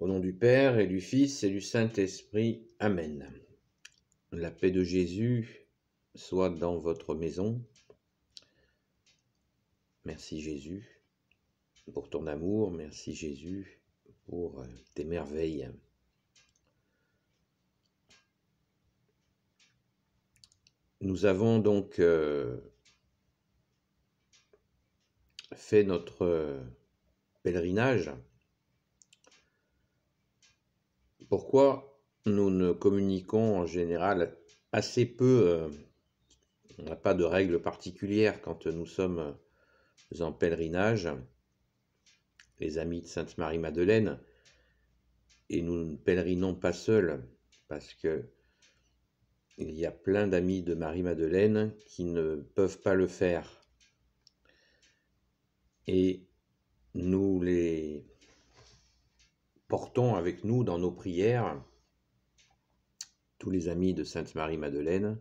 Au nom du Père et du Fils et du Saint-Esprit. Amen. La paix de Jésus soit dans votre maison. Merci Jésus pour ton amour. Merci Jésus pour euh, tes merveilles. Nous avons donc euh, fait notre euh, pèlerinage pourquoi nous ne communiquons en général assez peu. Euh, on n'a pas de règles particulières quand nous sommes euh, en pèlerinage, les amis de Sainte-Marie-Madeleine, et nous ne pèlerinons pas seuls, parce que il y a plein d'amis de Marie-Madeleine qui ne peuvent pas le faire. Et nous les portons avec nous dans nos prières tous les amis de Sainte Marie-Madeleine.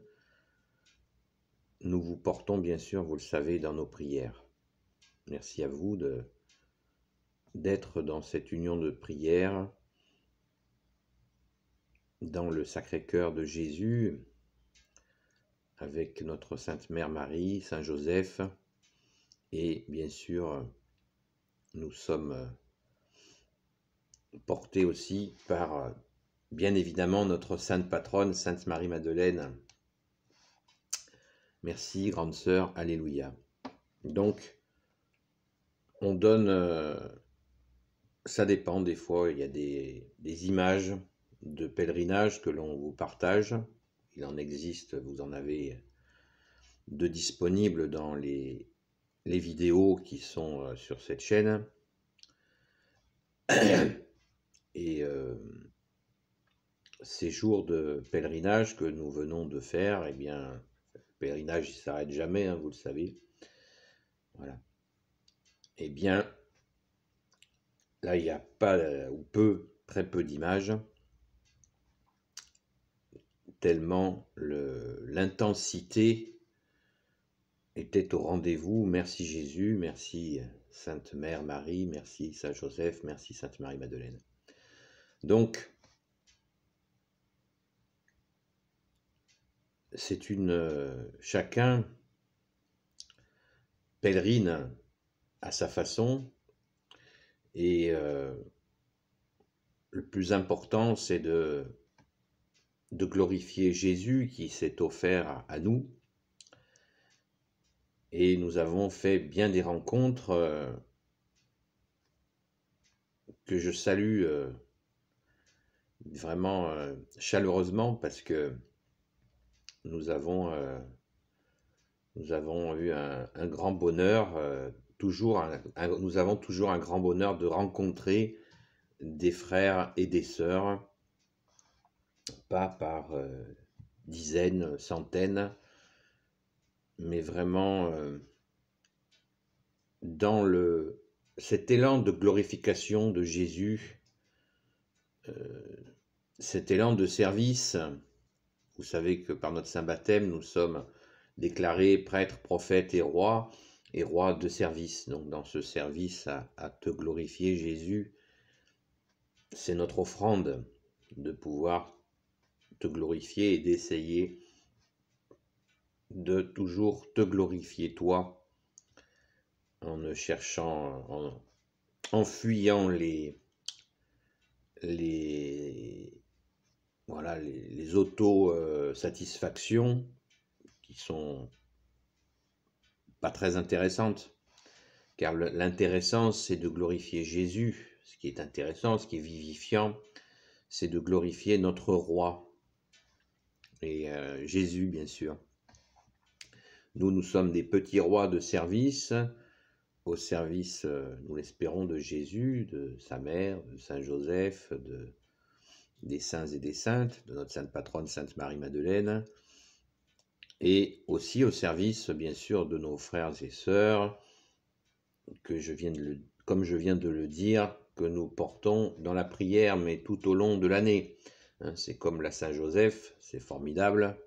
Nous vous portons, bien sûr, vous le savez, dans nos prières. Merci à vous d'être dans cette union de prière, dans le Sacré-Cœur de Jésus, avec notre Sainte Mère Marie, Saint Joseph, et bien sûr, nous sommes porté aussi par, euh, bien évidemment, notre sainte patronne, Sainte Marie-Madeleine. Merci, grande sœur, Alléluia. Donc, on donne, euh, ça dépend des fois, il y a des, images de pèlerinage que l'on vous partage. Il en existe, vous en avez de disponibles dans les, les vidéos qui sont euh, sur cette chaîne. Et euh, ces jours de pèlerinage que nous venons de faire, et eh bien, le pèlerinage, il s'arrête jamais, hein, vous le savez. Voilà. Eh bien, là, il n'y a pas euh, ou peu, très peu d'images, tellement l'intensité était au rendez-vous. Merci Jésus, merci Sainte Mère Marie, merci Saint Joseph, merci Sainte Marie Madeleine. Donc, c'est une. Euh, chacun pèlerine à sa façon. Et euh, le plus important, c'est de, de glorifier Jésus qui s'est offert à nous. Et nous avons fait bien des rencontres euh, que je salue vraiment euh, chaleureusement parce que nous avons, euh, nous avons eu un, grand bonheur, euh, toujours nous avons toujours un grand bonheur de rencontrer des frères et des sœurs, pas par dizaines, centaines, mais vraiment dans le, cet élan de glorification de Jésus cet élan de service, vous savez que par notre saint baptême, nous sommes déclarés prêtres, prophètes et rois, et rois de service. Donc dans ce service à, te glorifier Jésus, c'est notre offrande de pouvoir te glorifier et d'essayer de toujours te glorifier toi en ne cherchant, en, en fuyant les, les, voilà, les, les auto-satisfactions euh, qui sont pas très intéressantes. Car l'intéressant, c'est de glorifier Jésus. Ce qui est intéressant, ce qui est vivifiant, c'est de glorifier notre roi. Et euh, Jésus, bien sûr. Nous, nous sommes des petits rois de service, au service, euh, nous l'espérons, de Jésus, de sa mère, de Saint Joseph, de, des saints et des saintes, de notre sainte patronne, Sainte Marie-Madeleine, et aussi au service, bien sûr, de nos frères et sœurs, que je viens comme je viens de le dire, que nous portons dans la prière, mais tout au long de l'année. Hein, c'est comme la Saint-Joseph, c'est formidable.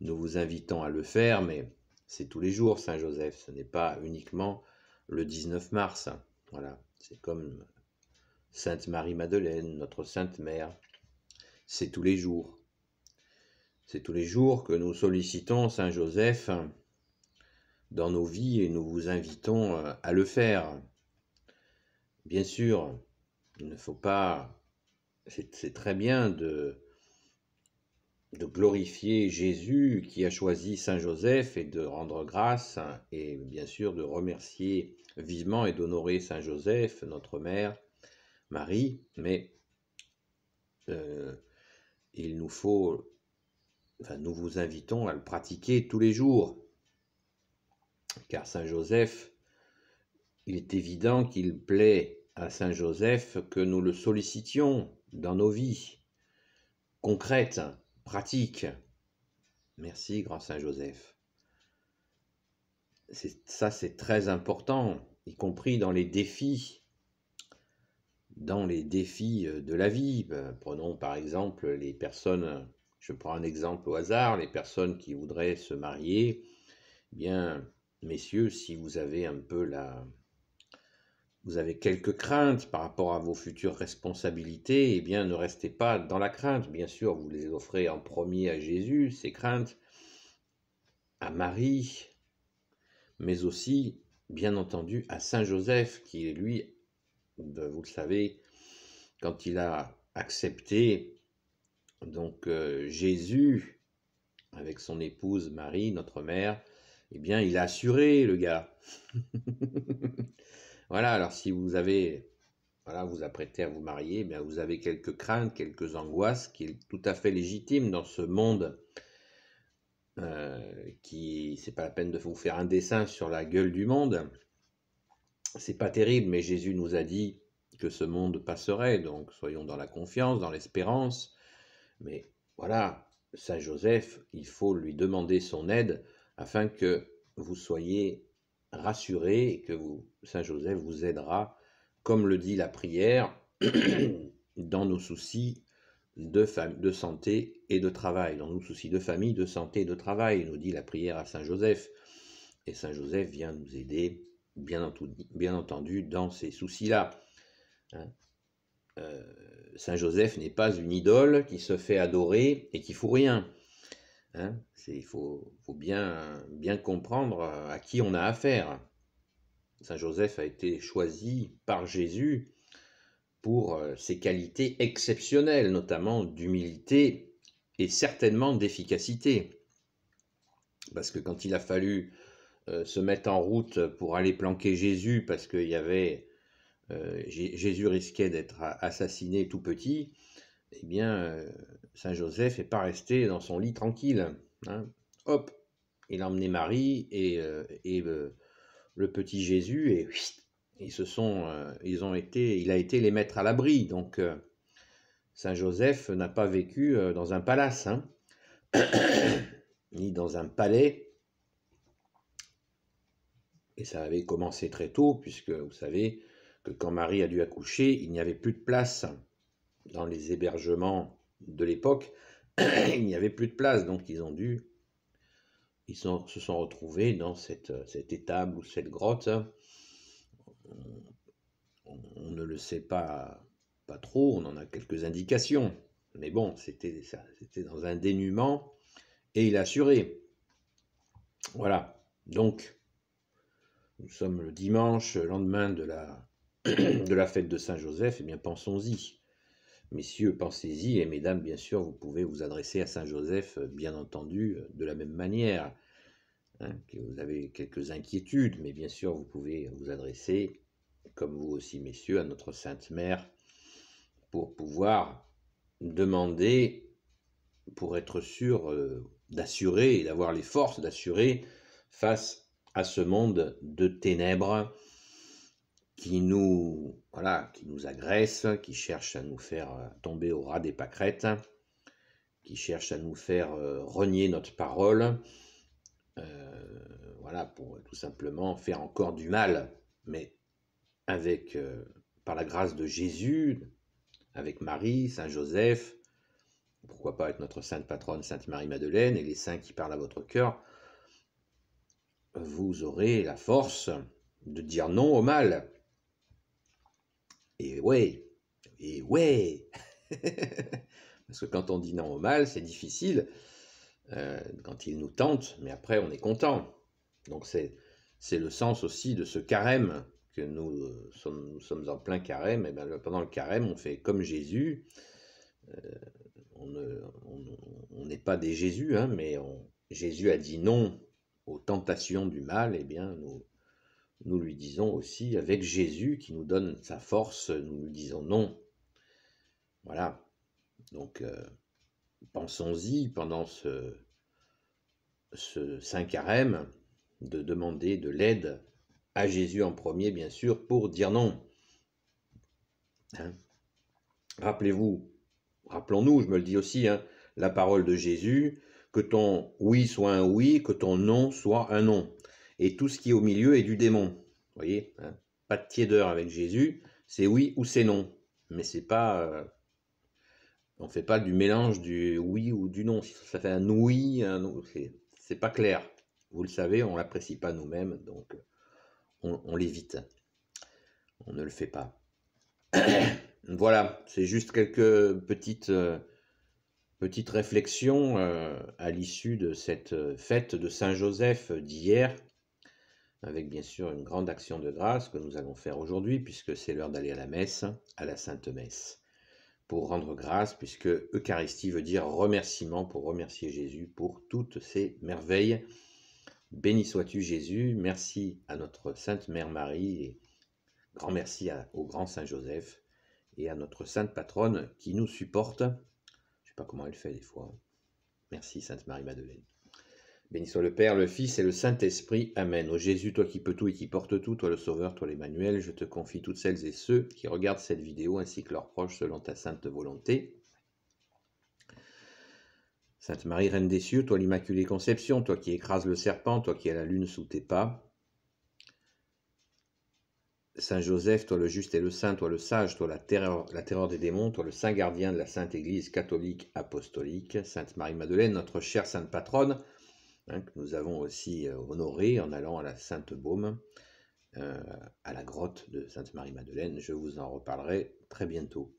Nous vous invitons à le faire, mais c'est tous les jours Saint-Joseph, ce n'est pas uniquement le 19 mars. Voilà, c'est comme Sainte Marie-Madeleine, notre Sainte Mère c'est tous les jours. C'est tous les jours que nous sollicitons Saint Joseph dans nos vies et nous vous invitons euh, à le faire. Bien sûr, il ne faut pas, c'est très bien de, glorifier Jésus qui a choisi Saint Joseph et de rendre grâce et bien sûr de remercier vivement et d'honorer Saint Joseph, notre mère, Marie, mais euh, il nous faut, nous vous invitons à le pratiquer tous les jours. Car Saint Joseph, il est évident qu'il plaît à Saint Joseph que nous le sollicitions dans nos vies concrètes, pratiques. Merci, grand Saint Joseph. Ça, c'est très important, y compris dans les défis dans les défis euh, de la vie. Ben, prenons par exemple les personnes, euh, je prends un exemple au hasard, les personnes qui voudraient se marier. Eh bien, messieurs, si vous avez un peu la, vous avez quelques craintes par rapport à vos futures responsabilités, eh bien ne restez pas dans la crainte. Bien sûr, vous les offrez en premier à Jésus, ces craintes, à Marie, mais aussi, bien entendu, à Saint Joseph, qui est lui vous le savez, quand il a accepté donc euh, Jésus avec son épouse Marie, notre mère, eh bien, il a assuré le gars. voilà, alors si vous avez voilà, vous apprêtez à vous marier, eh vous avez quelques craintes, quelques angoisses qui est tout à fait légitime dans ce monde euh, qui c'est pas la peine de vous faire un dessin sur la gueule du monde c'est pas terrible, mais Jésus nous a dit que ce monde passerait, donc soyons dans la confiance, dans l'espérance. Mais voilà, Saint Joseph, il faut lui demander son aide afin que vous soyez rassurés et que vous, Saint Joseph vous aidera, comme le dit la prière, dans nos soucis de, de santé et de travail, dans nos soucis de famille, de santé et de travail, nous dit la prière à Saint Joseph. Et Saint Joseph vient nous aider bien, entendu, bien entendu dans ces soucis-là. Hein. Euh, Saint Joseph n'est pas une idole qui se fait adorer et qui fout rien. Hein. il faut, faut bien, bien, comprendre euh, à qui on a affaire. Saint Joseph a été choisi par Jésus pour euh, ses qualités exceptionnelles, notamment d'humilité et certainement d'efficacité. Parce que quand il a fallu euh, se mettent en route pour aller planquer Jésus parce qu'il y avait euh, Jésus risquait d'être assassiné tout petit, eh bien euh, Saint Joseph n'est pas resté dans son lit tranquille. Hein. Hop, il a emmené Marie et, le, petit Jésus et ils se sont, ils ont été, il a été les mettre à l'abri. Donc Saint Joseph n'a pas vécu dans un palace, hein, ni dans un palais et ça avait commencé très tôt, puisque vous savez que quand Marie a dû accoucher, il n'y avait plus de place dans les hébergements de l'époque. il n'y avait plus de place, donc ils ont dû, ils se sont retrouvés dans cette, cette étable ou cette grotte. On, ne le sait pas, pas trop, on en a quelques indications. Mais bon, c'était dans un dénuement et il a assuré. Voilà. Donc, nous sommes le dimanche, lendemain de la, de la fête de Saint-Joseph, et eh bien pensons-y. Messieurs, pensez-y, et mesdames, bien sûr, vous pouvez vous adresser à Saint-Joseph, euh, bien entendu, euh, de la même manière. Hein, que vous avez quelques inquiétudes, mais bien sûr, vous pouvez vous adresser, comme vous aussi, messieurs, à notre Sainte Mère, pour pouvoir demander, pour être sûr euh, d'assurer et d'avoir les forces d'assurer face à à ce monde de ténèbres qui nous, voilà, qui nous agresse, qui cherche à nous faire euh, tomber au ras des pâquerettes, qui cherche à nous faire euh, renier notre parole, euh, voilà, pour tout simplement faire encore du mal. Mais avec, par la grâce de Jésus, avec Marie, Saint Joseph, pourquoi pas avec notre sainte patronne, Sainte Marie Madeleine, et les saints qui parlent à votre cœur, vous aurez la force de dire non au mal. Et ouais, et ouais. Parce que quand on dit non au mal, c'est difficile. Euh, quand il nous tente, mais après on est content. Donc c'est, le sens aussi de ce carême que nous euh, sommes, en plein carême. Et ben, pendant le carême, on fait comme Jésus. Euh, on n'est pas des Jésus, hein, mais Jésus a dit non aux tentations du mal, eh bien, nous, nous lui disons aussi, avec Jésus qui nous donne sa force, nous lui disons non. Voilà. Donc, euh, pensons-y pendant ce, ce Saint Carême de demander de l'aide à Jésus en premier, bien sûr, pour dire non. Hein. Rappelez-vous, rappelons-nous, je me le dis aussi, hein, la parole de Jésus que ton oui soit un oui, que ton non soit un non. Et tout ce qui est au milieu est du démon. Vous voyez hein, Pas de tiédeur avec Jésus, c'est oui ou c'est non. Mais c'est pas. Euh, on fait pas du mélange du oui ou du non. Ça fait un oui, un non. C'est pas clair. Vous le savez, on l'apprécie pas nous-mêmes, donc euh, on, l'évite. On ne le fait pas. voilà, c'est juste quelques petites. Euh, Petite réflexion euh, à l'issue de cette euh, fête de Saint-Joseph d'hier, avec bien sûr une grande action de grâce que nous allons faire aujourd'hui, puisque c'est l'heure d'aller à la messe, à la Sainte Messe, pour rendre grâce, puisque Eucharistie veut dire remerciement, pour remercier Jésus pour toutes ses merveilles. Béni sois-tu Jésus, merci à notre Sainte Mère Marie, et grand merci au grand Saint Joseph et à notre Sainte Patronne qui nous supporte pas comment elle fait des fois. Merci, Sainte Marie-Madeleine. Béni soit le Père, le Fils et le Saint-Esprit. Amen. Au Jésus, toi qui peux tout et qui porte tout, toi le Sauveur, toi l'Emmanuel, je te confie toutes celles et ceux qui regardent cette vidéo ainsi que leurs proches selon ta sainte volonté. Sainte Marie, Reine des cieux, toi l'Immaculée Conception, toi qui écrases le serpent, toi qui as la lune sous tes pas, Saint Joseph, toi le juste et le saint, toi le sage, toi la terreur, la des démons, toi le saint gardien de la sainte Église catholique apostolique, Sainte Marie-Madeleine, notre chère sainte patronne, hein, que nous avons aussi euh, honorée en allant à la Sainte Baume, euh, à la grotte de Sainte Marie-Madeleine. Je vous en reparlerai très bientôt.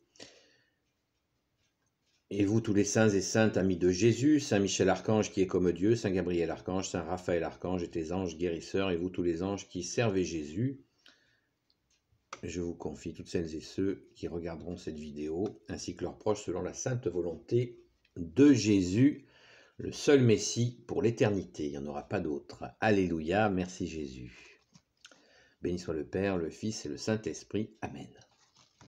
Et vous, tous les saints et saintes amis de Jésus, Saint Michel Archange qui est comme Dieu, Saint Gabriel Archange, Saint Raphaël Archange et tes anges guérisseurs, et vous tous les anges qui servez Jésus, je vous confie toutes celles et ceux qui regarderont cette vidéo, ainsi que leurs proches, selon la sainte volonté de Jésus, le seul Messie pour l'éternité. Il n'y en aura pas d'autre. Alléluia, merci Jésus. Béni soit le Père, le Fils et le Saint-Esprit. Amen.